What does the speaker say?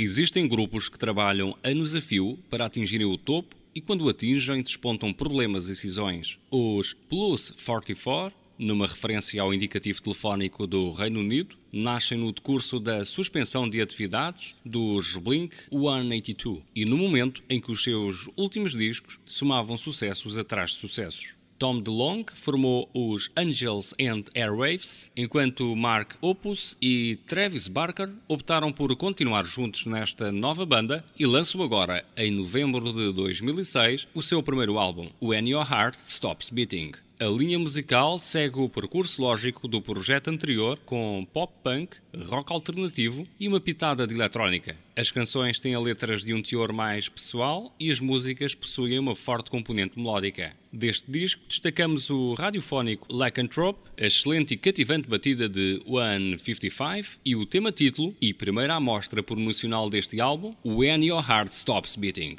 Existem grupos que trabalham anos a fio para atingirem o topo e, quando o atingem, despontam problemas e cisões. Os Plus 44, numa referência ao indicativo telefónico do Reino Unido, nascem no decurso da suspensão de atividades dos Blink 182 e no momento em que os seus últimos discos somavam sucessos atrás de sucessos. Tom DeLong formou os Angels and Airwaves, enquanto Mark Opus e Travis Barker optaram por continuar juntos nesta nova banda e lançam agora, em novembro de 2006, o seu primeiro álbum, When Your Heart Stops Beating. A linha musical segue o percurso lógico do projeto anterior com pop punk, rock alternativo e uma pitada de eletrónica. As canções têm letras de um teor mais pessoal e as músicas possuem uma forte componente melódica. Deste disco destacamos o radiofónico Lycanthrope, a excelente e cativante batida de 155 e o tema título e primeira amostra promocional deste álbum, When Your Heart Stops Beating.